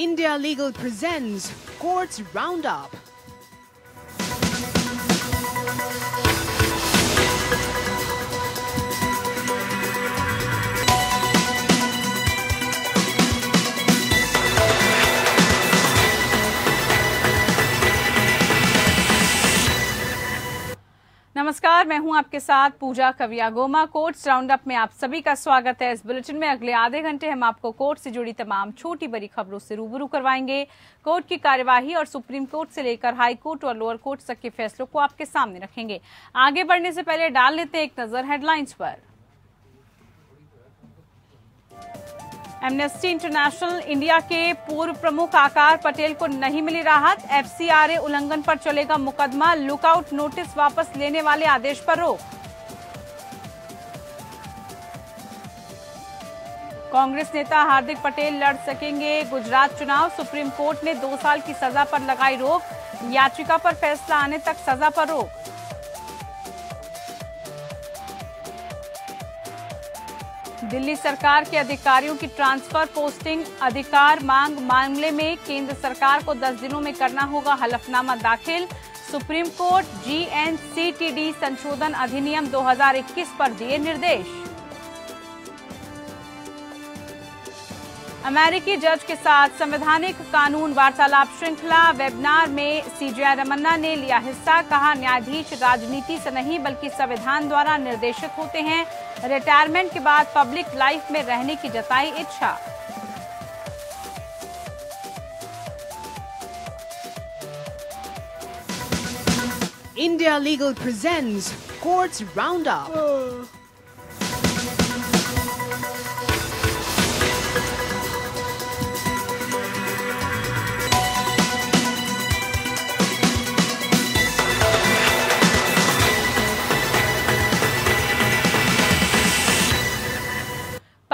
India Legal presents Courts Roundup. नमस्कार मैं हूं आपके साथ पूजा कविया गोमा कोर्ट्स राउंडअप में आप सभी का स्वागत है इस बुलेटिन में अगले आधे घंटे हम आपको कोर्ट से जुड़ी तमाम छोटी बड़ी खबरों से रूबरू करवाएंगे कोर्ट की कार्यवाही और सुप्रीम कोर्ट से लेकर हाई कोर्ट और लोअर कोर्ट तक के फैसलों को आपके सामने रखेंगे आगे बढ़ने से पहले डाल लेते एक नजर हेडलाइंस पर एमनेस्टी इंटरनेशनल इंडिया के पूर्व प्रमुख आकार पटेल को नहीं मिली राहत एफसीआरए उल्लंघन पर चलेगा मुकदमा लुकआउट नोटिस वापस लेने वाले आदेश पर रोक कांग्रेस नेता हार्दिक पटेल लड़ सकेंगे गुजरात चुनाव सुप्रीम कोर्ट ने दो साल की सजा पर लगाई रोक याचिका पर फैसला आने तक सजा पर रोक दिल्ली सरकार के अधिकारियों की ट्रांसफर पोस्टिंग अधिकार मांग मामले में केंद्र सरकार को 10 दिनों में करना होगा हलफनामा दाखिल सुप्रीम कोर्ट जीएनसीटीडी संशोधन अधिनियम 2021 पर दिए निर्देश अमेरिकी जज के साथ संवैधानिक कानून वार्तालाप श्रृंखला वेबिनार में सीजीआई रमन्ना ने लिया हिस्सा कहा न्यायाधीश राजनीति से नहीं बल्कि संविधान द्वारा निर्देशित होते हैं रिटायरमेंट के बाद पब्लिक लाइफ में रहने की जताई इच्छा India Legal presents courts round up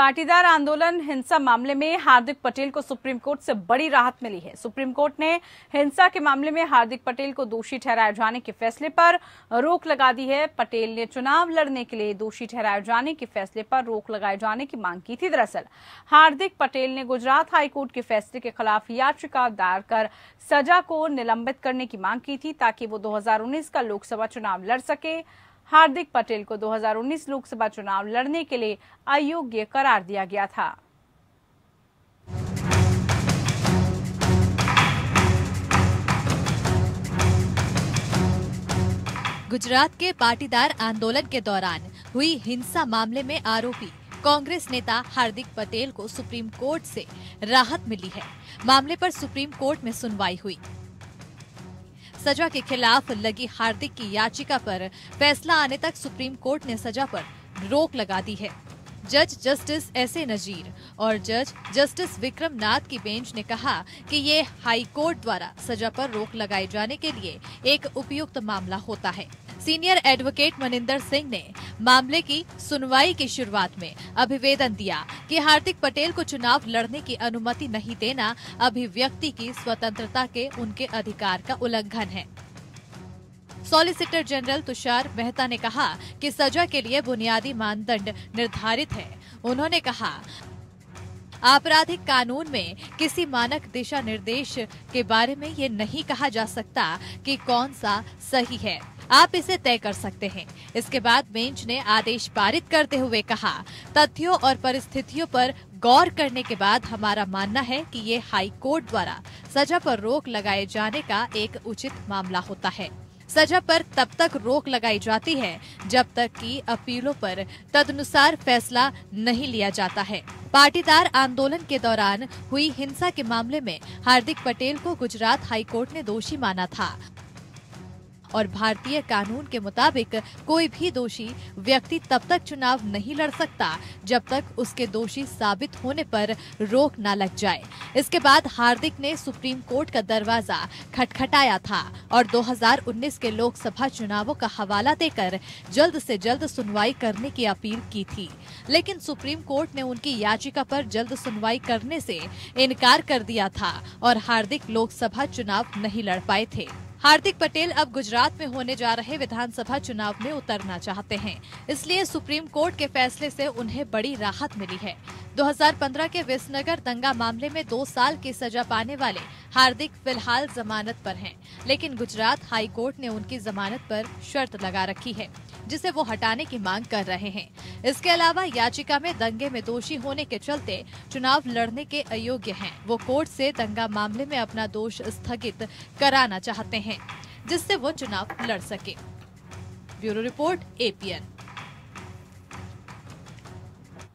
Patidar आंदोलन हिंसा मामले में हार्दिक पटेल को सुप्रीम कोर्ट से बड़ी राहत मिली है सुप्रीम कोर्ट ने हिंसा के मामले में हार्दिक पटेल को दोषी ठहराए जाने के फैसले पर रोक लगा दी है पटेल ने चुनाव लड़ने के लिए दोषी ठहराए जाने के फैसले पर रोक लगाए जाने की मांग की थी दरअसल हार्दिक पटेल ने गुजरात हाईकोर्ट के फैसले के खिलाफ याचिका दायर कर सजा को निलंबित करने की मांग की थी ताकि वो दो का लोकसभा चुनाव लड़ सके हार्दिक पटेल को 2019 लोकसभा चुनाव लड़ने के लिए अयोग्य करार दिया गया था गुजरात के पाटीदार आंदोलन के दौरान हुई हिंसा मामले में आरोपी कांग्रेस नेता हार्दिक पटेल को सुप्रीम कोर्ट से राहत मिली है मामले पर सुप्रीम कोर्ट में सुनवाई हुई सजा के खिलाफ लगी हार्दिक की याचिका पर फैसला आने तक सुप्रीम कोर्ट ने सजा पर रोक लगा दी है जज जस्टिस एस ए नजीर और जज जस्टिस विक्रम नाथ की बेंच ने कहा कि ये हाई कोर्ट द्वारा सजा पर रोक लगाए जाने के लिए एक उपयुक्त मामला होता है सीनियर एडवोकेट मनिंदर सिंह ने मामले की सुनवाई की शुरुआत में अभिवेदन दिया कि हार्दिक पटेल को चुनाव लड़ने की अनुमति नहीं देना अभिव्यक्ति की स्वतंत्रता के उनके अधिकार का उल्लंघन है सॉलिसिटर जनरल तुषार मेहता ने कहा कि सजा के लिए बुनियादी मानदंड निर्धारित है उन्होंने कहा आपराधिक कानून में किसी मानक दिशा निर्देश के बारे में ये नहीं कहा जा सकता कि कौन सा सही है आप इसे तय कर सकते हैं इसके बाद बेंच ने आदेश पारित करते हुए कहा तथ्यों और परिस्थितियों पर गौर करने के बाद हमारा मानना है कि ये हाई कोर्ट द्वारा सजा पर रोक लगाए जाने का एक उचित मामला होता है सजा पर तब तक रोक लगाई जाती है जब तक कि अपीलों पर तदनुसार फैसला नहीं लिया जाता है पाटीदार आंदोलन के दौरान हुई हिंसा के मामले में हार्दिक पटेल को गुजरात हाईकोर्ट ने दोषी माना था और भारतीय कानून के मुताबिक कोई भी दोषी व्यक्ति तब तक चुनाव नहीं लड़ सकता जब तक उसके दोषी साबित होने पर रोक न लग जाए इसके बाद हार्दिक ने सुप्रीम कोर्ट का दरवाजा खटखटाया था और 2019 के लोकसभा चुनावों का हवाला देकर जल्द से जल्द सुनवाई करने की अपील की थी लेकिन सुप्रीम कोर्ट ने उनकी याचिका पर जल्द सुनवाई करने से इनकार कर दिया था और हार्दिक लोकसभा चुनाव नहीं लड़ पाए थे हार्दिक पटेल अब गुजरात में होने जा रहे विधानसभा चुनाव में उतरना चाहते हैं इसलिए सुप्रीम कोर्ट के फैसले से उन्हें बड़ी राहत मिली है 2015 के विसनगर दंगा मामले में दो साल की सजा पाने वाले हार्दिक फिलहाल जमानत पर हैं, लेकिन गुजरात हाई कोर्ट ने उनकी जमानत पर शर्त लगा रखी है जिसे वो हटाने की मांग कर रहे हैं इसके अलावा याचिका में दंगे में दोषी होने के चलते चुनाव लड़ने के अयोग्य हैं। वो कोर्ट से दंगा मामले में अपना दोष स्थगित कराना चाहते हैं जिससे वो चुनाव लड़ सके ब्यूरो रिपोर्ट एपीएन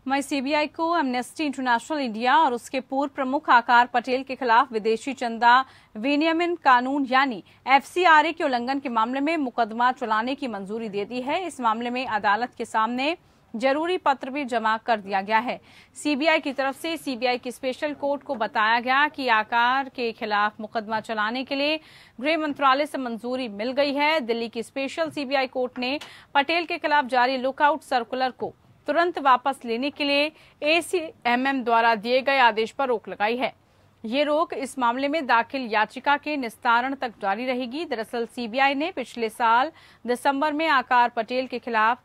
वहीं सीबीआई को एमनेस्टी इंटरनेशनल इंडिया और उसके पूर्व प्रमुख आकार पटेल के खिलाफ विदेशी चंदा विनियमन कानून यानी एफसीआरए के उल्लंघन के मामले में मुकदमा चलाने की मंजूरी दे दी है इस मामले में अदालत के सामने जरूरी पत्र भी जमा कर दिया गया है सीबीआई की तरफ से सीबीआई की स्पेशल कोर्ट को बताया गया कि आकार के खिलाफ मुकदमा चलाने के लिए गृह मंत्रालय से मंजूरी मिल गई है दिल्ली की स्पेशल सीबीआई कोर्ट ने पटेल के खिलाफ जारी लुकआउट सर्कुलर को तुरंत वापस लेने के लिए एसीएमएम द्वारा दिए गए आदेश पर रोक लगाई है ये रोक इस मामले में दाखिल याचिका के निस्तारण तक जारी रहेगी दरअसल सीबीआई ने पिछले साल दिसंबर में आकार पटेल के खिलाफ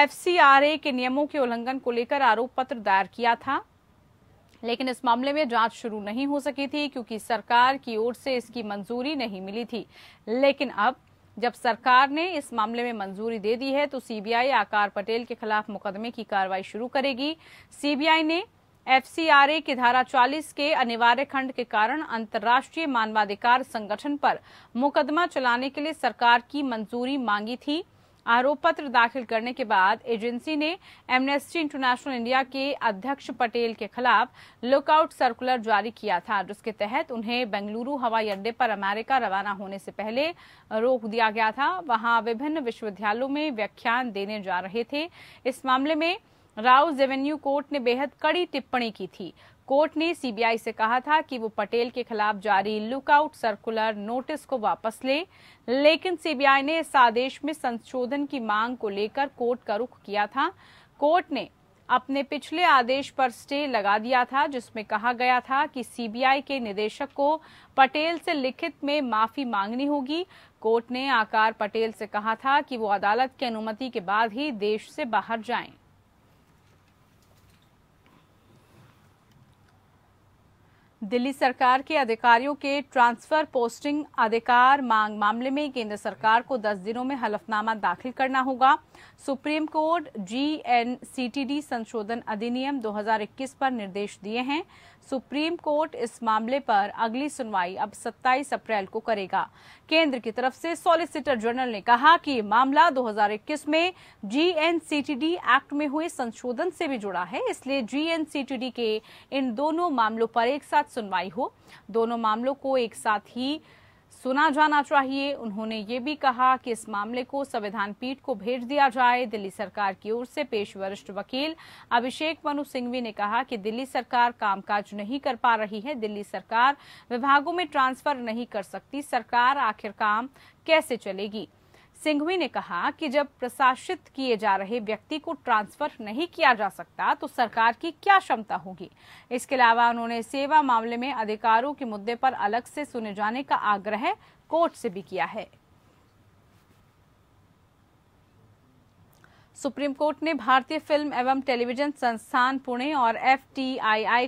एफसीआरए के नियमों के उल्लंघन को लेकर आरोप पत्र दायर किया था लेकिन इस मामले में जांच शुरू नहीं हो सकी थी क्योंकि सरकार की ओर से इसकी मंजूरी नहीं मिली थी लेकिन अब जब सरकार ने इस मामले में मंजूरी दे दी है तो सीबीआई आकार पटेल के खिलाफ मुकदमे की कार्रवाई शुरू करेगी सीबीआई ने एफसीआरए की धारा 40 के अनिवार्य खंड के कारण अंतर्राष्ट्रीय मानवाधिकार संगठन पर मुकदमा चलाने के लिए सरकार की मंजूरी मांगी थी आरोप पत्र दाखिल करने के बाद एजेंसी ने एमनेस्टी इंटरनेशनल इंडिया के अध्यक्ष पटेल के खिलाफ लुकआउट सर्कुलर जारी किया था जिसके तहत उन्हें बेंगलुरु हवाई अड्डे पर अमेरिका रवाना होने से पहले रोक दिया गया था वहां विभिन्न विश्वविद्यालयों में व्याख्यान देने जा रहे थे इस मामले में राउस रेवेन्यू कोर्ट ने बेहद कड़ी टिप्पणी की थी कोर्ट ने सीबीआई से कहा था कि वो पटेल के खिलाफ जारी लुकआउट सर्कुलर नोटिस को वापस ले लेकिन सीबीआई ने इस आदेश में संशोधन की मांग को लेकर कोर्ट का रुख किया था कोर्ट ने अपने पिछले आदेश पर स्टे लगा दिया था जिसमें कहा गया था कि सीबीआई के निदेशक को पटेल से लिखित में माफी मांगनी होगी कोर्ट ने आकार पटेल से कहा था कि वो अदालत की अनुमति के बाद ही देश से बाहर जाएं। दिल्ली सरकार के अधिकारियों के ट्रांसफर पोस्टिंग अधिकार मांग मामले में केंद्र सरकार को 10 दिनों में हलफनामा दाखिल करना होगा सुप्रीम कोर्ट जीएनसीटीडी संशोधन अधिनियम 2021 पर निर्देश दिए हैं सुप्रीम कोर्ट इस मामले पर अगली सुनवाई अब 27 अप्रैल को करेगा केंद्र की तरफ से सॉलिसिटर जनरल ने कहा कि मामला 2021 में जीएनसीटीडी एक्ट में हुए संशोधन से भी जुड़ा है इसलिए जीएनसीटीडी के इन दोनों मामलों पर एक साथ सुनवाई हो दोनों मामलों को एक साथ ही सुना जाना चाहिए उन्होंने ये भी कहा कि इस मामले को संविधान पीठ को भेज दिया जाए दिल्ली सरकार की ओर से पेश वरिष्ठ वकील अभिषेक मनु सिंघवी ने कहा कि दिल्ली सरकार कामकाज नहीं कर पा रही है दिल्ली सरकार विभागों में ट्रांसफर नहीं कर सकती सरकार आखिर काम कैसे चलेगी सिंघवी ने कहा कि जब प्रशासित किए जा रहे व्यक्ति को ट्रांसफर नहीं किया जा सकता तो सरकार की क्या क्षमता होगी इसके अलावा उन्होंने सेवा मामले में अधिकारों के मुद्दे पर अलग से सुने जाने का आग्रह कोर्ट से भी किया है सुप्रीम कोर्ट ने भारतीय फिल्म एवं टेलीविजन संस्थान पुणे और एफ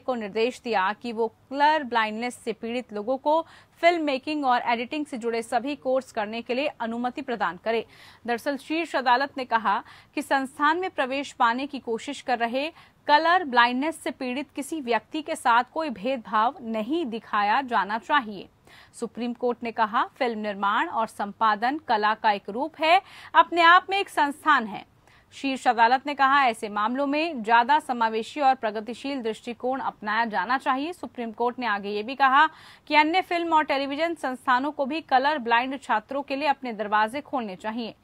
को निर्देश दिया कि वो कलर ब्लाइंडनेस से पीड़ित लोगों को फिल्म मेकिंग और एडिटिंग से जुड़े सभी कोर्स करने के लिए अनुमति प्रदान करे दरअसल शीर्ष अदालत ने कहा कि संस्थान में प्रवेश पाने की कोशिश कर रहे कलर ब्लाइंडनेस से पीड़ित किसी व्यक्ति के साथ कोई भेदभाव नहीं दिखाया जाना चाहिए सुप्रीम कोर्ट ने कहा फिल्म निर्माण और संपादन कला का एक रूप है अपने आप में एक संस्थान है शीर्ष अदालत ने कहा ऐसे मामलों में ज्यादा समावेशी और प्रगतिशील दृष्टिकोण अपनाया जाना चाहिए सुप्रीम कोर्ट ने आगे ये भी कहा कि अन्य फिल्म और टेलीविजन संस्थानों को भी कलर ब्लाइंड छात्रों के लिए अपने दरवाजे खोलने चाहिए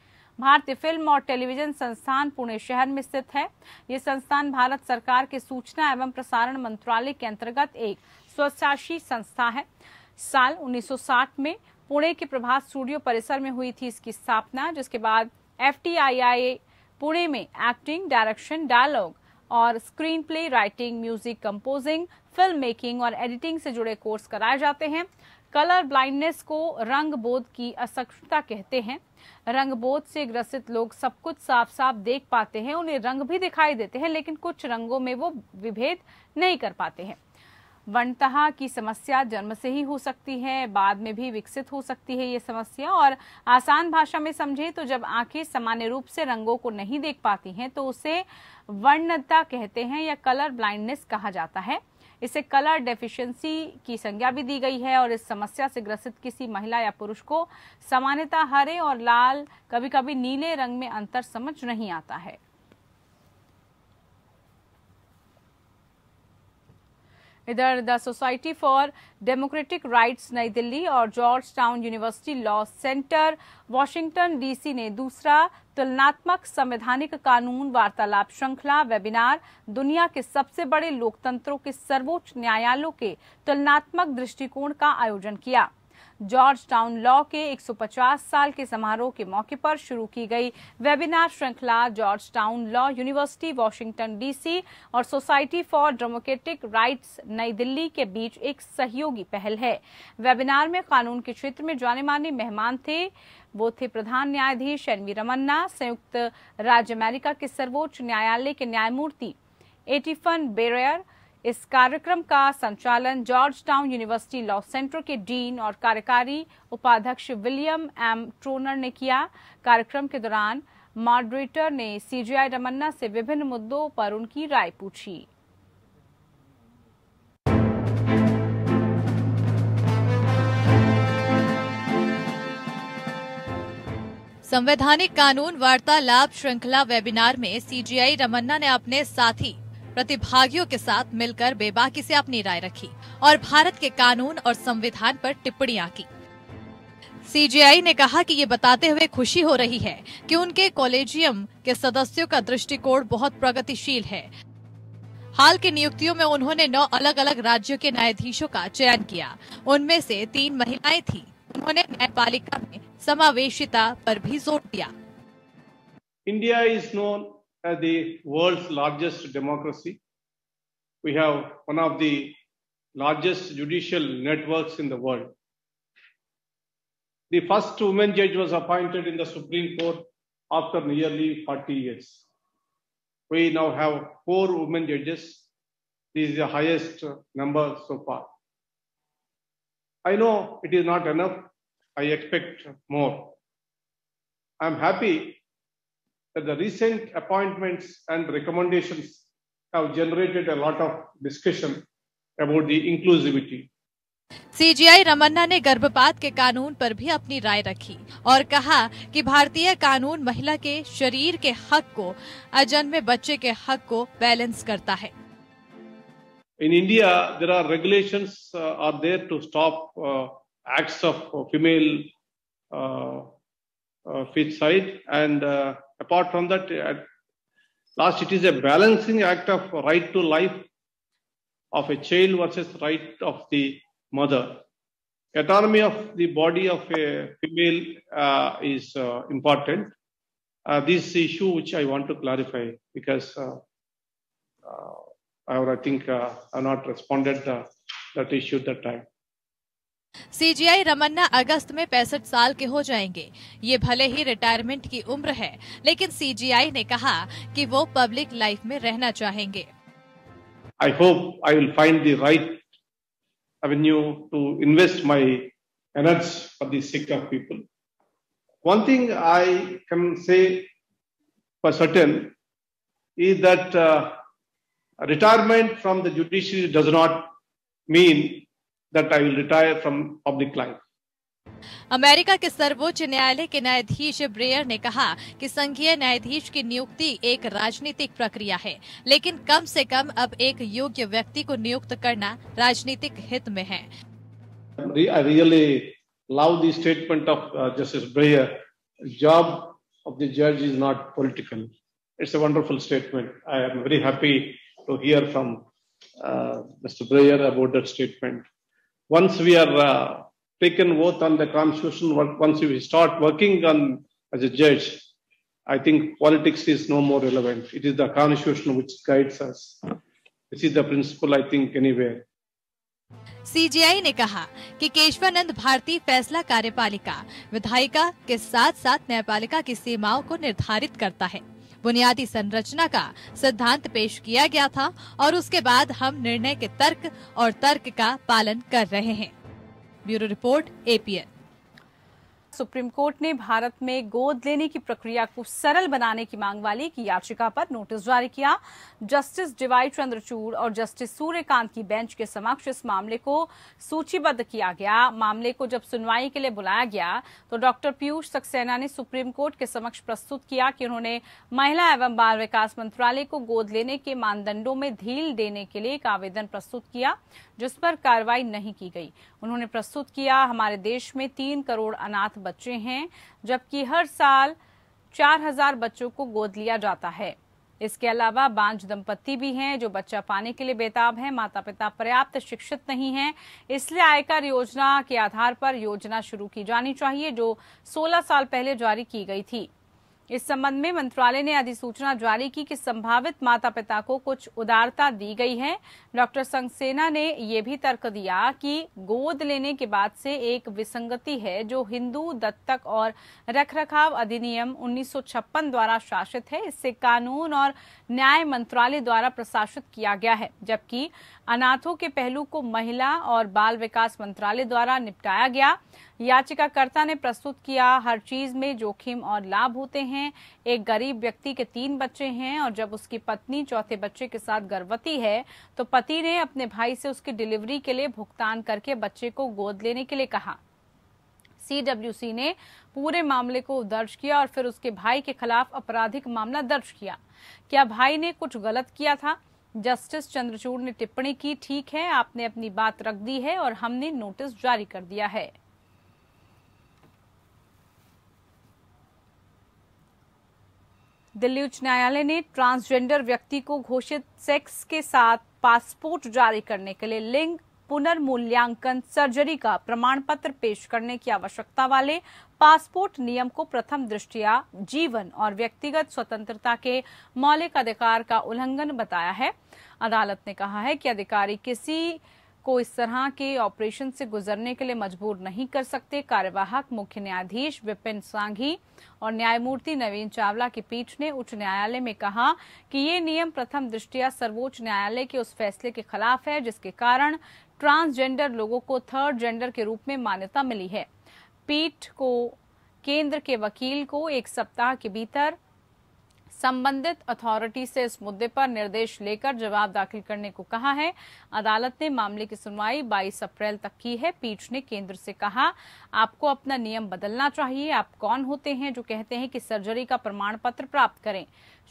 भारतीय फिल्म और टेलीविजन संस्थान पुणे शहर में स्थित है ये संस्थान भारत सरकार के सूचना एवं प्रसारण मंत्रालय के अंतर्गत एक स्वशासी संस्था है साल 1960 में पुणे के प्रभात स्टूडियो परिसर में हुई थी इसकी स्थापना जिसके बाद एफ पुणे में एक्टिंग डायरेक्शन डायलॉग और screenplay writing music composing film making और एडिटिंग से जुड़े कोर्स कराए जाते हैं कलर ब्लाइंडनेस को रंग बोध की असक्षमता कहते हैं रंग बोध से ग्रसित लोग सब कुछ साफ साफ देख पाते हैं उन्हें रंग भी दिखाई देते हैं लेकिन कुछ रंगों में वो विभेद नहीं कर पाते हैं वनतहा की समस्या जन्म से ही हो सकती है बाद में भी विकसित हो सकती है ये समस्या और आसान भाषा में समझे तो जब आंखें सामान्य रूप से रंगों को नहीं देख पाती हैं तो उसे वर्णता कहते हैं या कलर ब्लाइंडनेस कहा जाता है इसे कलर डेफिशिएंसी की संज्ञा भी दी गई है और इस समस्या से ग्रसित किसी महिला या पुरुष को सामान्यता हरे और लाल कभी कभी नीले रंग में अंतर समझ नहीं आता है इधर the Society for Democratic Rights New Delhi और Georgetown University Law Center Washington DC ने दूसरा तुलनात्मक संवैधानिक कानून वार्तालाप श्रृंखला वेबिनार दुनिया के सबसे बड़े लोकतंत्रों के सर्वोच्च न्यायालयों के तुलनात्मक दृष्टिकोण का आयोजन किया जॉर्ज टाउन लॉ के 150 साल के समारोह के मौके पर शुरू की गई वेबिनार श्रृंखला Georgetown Law University Washington DC और Society for Democratic Rights New Delhi के बीच एक सहयोगी पहल है वेबिनार में कानून के क्षेत्र में जाने माने मेहमान थे वो थे प्रधान न्यायाधीश एन रमन्ना संयुक्त राज्य अमेरिका के सर्वोच्च न्यायालय के न्यायमूर्ति एटीफन बेरयर इस कार्यक्रम का संचालन Georgetown University Law Center के डीन और कार्यकारी उपाध्यक्ष विलियम एम ट्रोनर ने किया कार्यक्रम के दौरान मॉडरेटर ने सीजीआई रमन्ना से विभिन्न मुद्दों पर उनकी राय पूछी संवैधानिक कानून वार्तालाप श्रृंखला वेबिनार में सीजीआई रमन्ना ने अपने साथी प्रतिभागियों के साथ मिलकर बेबाकी से अपनी राय रखी और भारत के कानून और संविधान पर टिप्पणियां की सीजीआई ने कहा कि ये बताते हुए खुशी हो रही है कि उनके कॉलेजियम के सदस्यों का दृष्टिकोण बहुत प्रगतिशील है हाल की नियुक्तियों में उन्होंने नौ अलग अलग राज्यों के न्यायाधीशों का चयन किया उनमें से तीन महिलाएं थी उन्होंने न्यायपालिका में समावेशिता पर भी जोर दिया India is known Uh, the world's largest democracy. We have one of the largest judicial networks in the world. The first woman judge was appointed in the Supreme Court after nearly 40 years. We now have four women judges. This is the highest number so far. I know it is not enough. I expect more. I'm happy that the recent appointments and recommendations have generated a lot of discussion about the inclusivity CJI Ramana ने गर्भपात के कानून पर भी अपनी राय रखी और कहा कि भारतीय कानून महिला के शरीर के हक को अजन्मे बच्चे के हक को बैलेंस करता है in India there are regulation are there to stop act of female and apart from that, at uh, last, it is a balancing act of right to life of a child versus right of the mother. Autonomy of the body of a female uh, is uh, important. Uh, this issue which I want to clarify because I, uh, uh, I, think I have not responded that issue at that time. CJI Ramana अगस्त में पैंसठ साल के हो जाएंगे ये भले ही retirement की उम्र है लेकिन सीजीआई ने कहा कि वो पब्लिक लाइफ में रहना चाहेंगे I hope I will find the right avenue to invest my energy for the sake of people one thing I can say for certain is that uh, retirement from the judiciary does that I will retire from public life. America के सर्वोच्च न्यायालय के न्यायाधीश ब्रेयर ने कहा कि संघीय न्यायाधीश की नियुक्ति एक राजनीतिक प्रक्रिया है लेकिन कम से कम अब एक योग्य व्यक्ति को नियुक्त करना राजनीतिक हित में है it's a wonderful I am very happy to hear from Breyer about statement once we are uh, taken oath on the constitution, once we start working on as a judge, I think politics is no more relevant. It is the constitution which guides us. This is the principle, I think, anywhere. CJI ने कहा कि केशवानंद भारती फैसला कार्यपालिका विधायिका के साथ साथ न्यायपालिका की सीमाओं को निर्धारित करता है बुनियादी संरचना का सिद्धांत पेश किया गया था और उसके बाद हम निर्णय के तर्क और तर्क का पालन कर रहे हैं bureau report APN supreme court ने भारत में गोद लेने की प्रक्रिया को सरल बनाने की मांग वाली की याचिका पर नोटिस जारी किया जस्टिस डिवाई चंद्रचूड़ और जस्टिस सूर्यकांत की बेंच के समक्ष इस मामले को सूचीबद्ध किया गया मामले को जब सुनवाई के लिए बुलाया गया तो डॉक्टर पीयूष सक्सेना ने सुप्रीम कोर्ट के समक्ष प्रस्तुत किया कि उन्होंने महिला एवं बाल विकास मंत्रालय को गोद लेने के मानदंडों में ढील देने के लिए एक आवेदन प्रस्तुत किया जिस पर कार्रवाई नहीं की गई उन्होंने प्रस्तुत किया हमारे देश में तीन करोड़ अनाथ बच्चे हैं जबकि हर साल चार हजार बच्चों को गोद लिया जाता है इसके अलावा बांझ दंपत्ति भी हैं जो बच्चा पाने के लिए बेताब हैं माता पिता पर्याप्त शिक्षित नहीं हैं इसलिए आयकर योजना के आधार पर योजना शुरू की जानी चाहिए जो 16 साल पहले जारी की गई थी इस संबंध में मंत्रालय ने अधिसूचना जारी की कि संभावित माता पिता को कुछ उदारता दी गई है डॉक्टर संगसेना ने यह भी तर्क दिया कि गोद लेने के बाद से एक विसंगति है जो हिंदू दत्तक और रखरखाव अधिनियम 1956 द्वारा शासित है इससे कानून और न्याय मंत्रालय द्वारा प्रशासित किया गया है जबकि अनाथों के पहलू को महिला और बाल विकास मंत्रालय द्वारा निपटाया गया याचिकाकर्ता ने प्रस्तुत किया हर चीज में जोखिम और लाभ होते हैं एक गरीब व्यक्ति के तीन बच्चे हैं और जब उसकी पत्नी चौथे बच्चे के साथ गर्भवती है तो पति ने अपने भाई से उसकी डिलीवरी के लिए भुगतान करके बच्चे को गोद लेने के लिए कहा सीडब्ल्यूसी ने पूरे मामले को दर्ज किया और फिर उसके भाई के खिलाफ आपराधिक मामला दर्ज किया क्या भाई ने कुछ गलत किया था जस्टिस चंद्रचूड़ ने टिप्पणी की ठीक है आपने अपनी बात रख दी है और हमने नोटिस जारी कर दिया है दिल्ली उच्च न्यायालय ने ट्रांसजेंडर व्यक्ति को घोषित सेक्स के साथ पासपोर्ट जारी करने के लिए लिंग पुनर्मूल्यांकन सर्जरी का प्रमाण पत्र पेश करने की आवश्यकता वाले पासपोर्ट नियम को प्रथम दृष्टिया जीवन और व्यक्तिगत स्वतंत्रता के मौलिक अधिकार का उल्लंघन बताया है अदालत ने कहा है कि अधिकारी किसी को इस तरह के ऑपरेशन से गुजरने के लिए मजबूर नहीं कर सकते कार्यवाहक मुख्य न्यायाधीश विपिन सांघी और न्यायमूर्ति नवीन चावला की पीठ ने उच्च न्यायालय में कहा कि ये नियम प्रथम दृष्टिया सर्वोच्च न्यायालय के उस फैसले के खिलाफ है जिसके कारण ट्रांसजेंडर लोगों को थर्ड जेंडर के रूप में मान्यता मिली है पीठ को केंद्र के वकील को एक सप्ताह के भीतर संबंधित अथॉरिटी से इस मुद्दे पर निर्देश लेकर जवाब दाखिल करने को कहा है अदालत ने मामले की सुनवाई 22 अप्रैल तक की है पीठ ने केंद्र से कहा आपको अपना नियम बदलना चाहिए आप कौन होते हैं जो कहते हैं कि सर्जरी का प्रमाण पत्र प्राप्त करें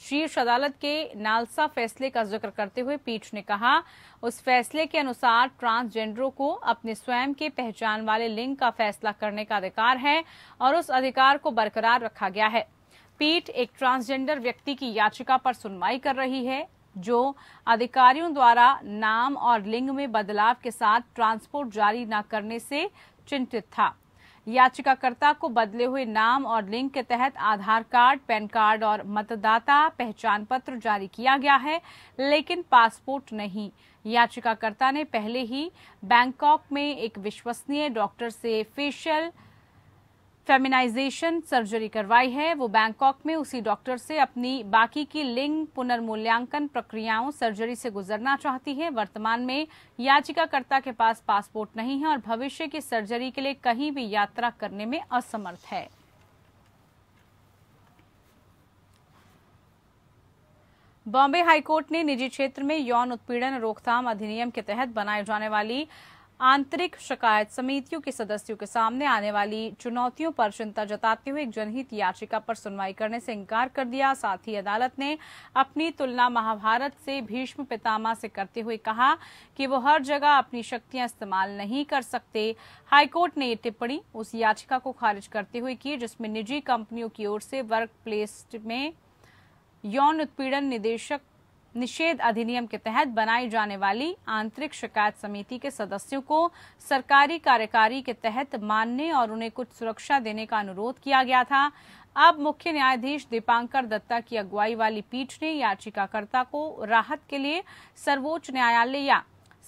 शीर्ष अदालत के नालसा फैसले का जिक्र करते हुए पीठ ने कहा उस फैसले के अनुसार ट्रांसजेंडरों को अपने स्वयं के पहचान वाले लिंग का फैसला करने का अधिकार है और उस अधिकार को बरकरार रखा गया है पीठ एक ट्रांसजेंडर व्यक्ति की याचिका पर सुनवाई कर रही है जो अधिकारियों द्वारा नाम और लिंग में बदलाव के साथ ट्रांसपोर्ट जारी न करने से चिंतित था याचिकाकर्ता को बदले हुए नाम और लिंग के तहत आधार कार्ड पैन कार्ड और मतदाता पहचान पत्र जारी किया गया है लेकिन पासपोर्ट नहीं याचिकाकर्ता ने पहले ही बैंकॉक में एक विश्वसनीय डॉक्टर से फेशियल फेमिनाइजेशन सर्जरी करवाई है वो बैंकॉक में उसी डॉक्टर से अपनी बाकी की लिंग पुनर्मूल्यांकन प्रक्रियाओं सर्जरी से गुजरना चाहती है वर्तमान में याचिकाकर्ता के पास पासपोर्ट नहीं है और भविष्य की सर्जरी के लिए कहीं भी यात्रा करने में असमर्थ है बॉम्बे हाईकोर्ट ने निजी क्षेत्र में यौन उत्पीड़न रोकथाम अधिनियम के तहत बनाए जाने वाली आंतरिक शिकायत समितियों के सदस्यों के सामने आने वाली चुनौतियों पर चिंता जताते हुए एक जनहित याचिका पर सुनवाई करने से इंकार कर दिया साथ ही अदालत ने अपनी तुलना महाभारत से भीष्म पितामह से करते हुए कहा कि वो हर जगह अपनी शक्तियां इस्तेमाल नहीं कर सकते हाईकोर्ट ने ये टिप्पणी उस याचिका को खारिज करते हुए की जिसमें निजी कंपनियों की ओर से वर्क प्लेस में यौन उत्पीड़न निदेशक निषेध अधिनियम के तहत बनाई जाने वाली आंतरिक शिकायत समिति के सदस्यों को सरकारी कार्यकारी के तहत मानने और उन्हें कुछ सुरक्षा देने का अनुरोध किया गया था अब मुख्य न्यायाधीश दीपांकर दत्ता की अगुवाई वाली पीठ ने याचिकाकर्ता को राहत के लिए सर्वोच्च न्यायालय या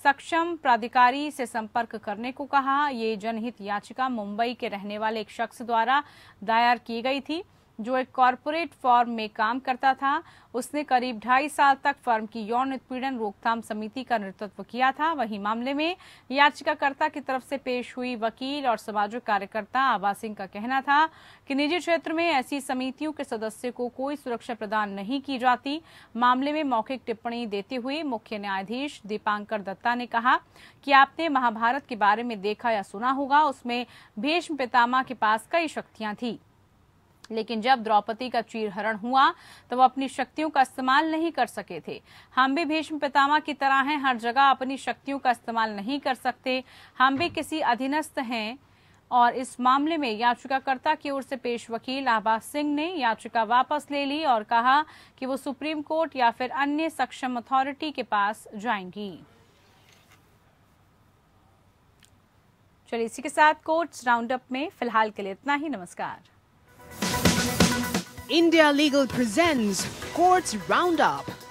सक्षम प्राधिकारी से संपर्क करने को कहा ये जनहित याचिका मुंबई के रहने वाले एक शख्स द्वारा दायर की गई थी जो एक कॉरपोरेट फॉर्म में काम करता था उसने करीब ढाई साल तक फर्म की यौन उत्पीड़न रोकथाम समिति का नेतृत्व किया था वहीं मामले में याचिकाकर्ता की तरफ से पेश हुई वकील और सामाजिक कार्यकर्ता आबा सिंह का कहना था कि निजी क्षेत्र में ऐसी समितियों के सदस्य को कोई सुरक्षा प्रदान नहीं की जाती मामले में मौखिक टिप्पणी देते हुए मुख्य न्यायाधीश दीपांकर दत्ता ने कहा कि आपने महाभारत के बारे में देखा या सुना होगा उसमें भीष्म पितामा के पास कई शक्तियां थीं लेकिन जब द्रौपदी का चीरहरण हुआ तो वह अपनी शक्तियों का इस्तेमाल नहीं कर सके थे हम भी भीष्म पितामह की तरह हैं हर जगह अपनी शक्तियों का इस्तेमाल नहीं कर सकते हम भी किसी अधीनस्थ हैं और इस मामले में याचिकाकर्ता की ओर से पेश वकील आभा सिंह ने याचिका वापस ले ली और कहा कि वो सुप्रीम कोर्ट या फिर अन्य सक्षम अथॉरिटी के पास जाएंगी चलिए इसी के साथ कोर्ट्स राउंडअप में फिलहाल के लिए इतना ही नमस्कार India Legal presents Courts Roundup.